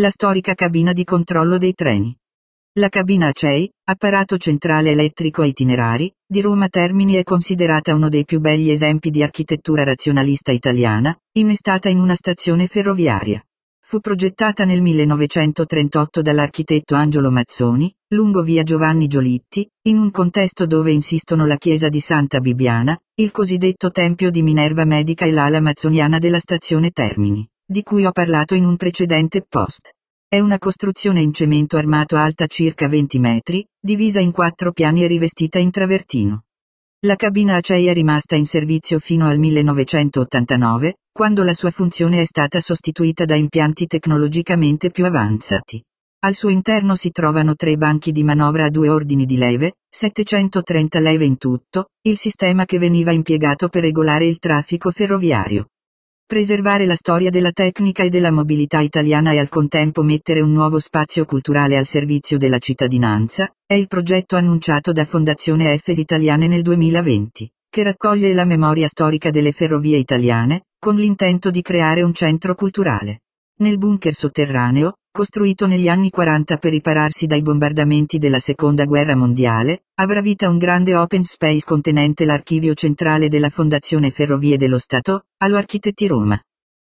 la storica cabina di controllo dei treni. La cabina ACEI, apparato centrale elettrico a itinerari, di Roma Termini è considerata uno dei più belli esempi di architettura razionalista italiana, innestata in una stazione ferroviaria. Fu progettata nel 1938 dall'architetto Angelo Mazzoni, lungo via Giovanni Giolitti, in un contesto dove insistono la chiesa di Santa Bibiana, il cosiddetto Tempio di Minerva Medica e l'ala mazzoniana della stazione Termini di cui ho parlato in un precedente post. È una costruzione in cemento armato alta circa 20 metri, divisa in quattro piani e rivestita in travertino. La cabina acei è rimasta in servizio fino al 1989, quando la sua funzione è stata sostituita da impianti tecnologicamente più avanzati. Al suo interno si trovano tre banchi di manovra a due ordini di leve, 730 leve in tutto, il sistema che veniva impiegato per regolare il traffico ferroviario preservare la storia della tecnica e della mobilità italiana e al contempo mettere un nuovo spazio culturale al servizio della cittadinanza, è il progetto annunciato da Fondazione Efes Italiane nel 2020, che raccoglie la memoria storica delle ferrovie italiane, con l'intento di creare un centro culturale nel bunker sotterraneo, costruito negli anni 40 per ripararsi dai bombardamenti della Seconda Guerra Mondiale, avrà vita un grande open space contenente l'archivio centrale della Fondazione Ferrovie dello Stato, allo Architetti Roma.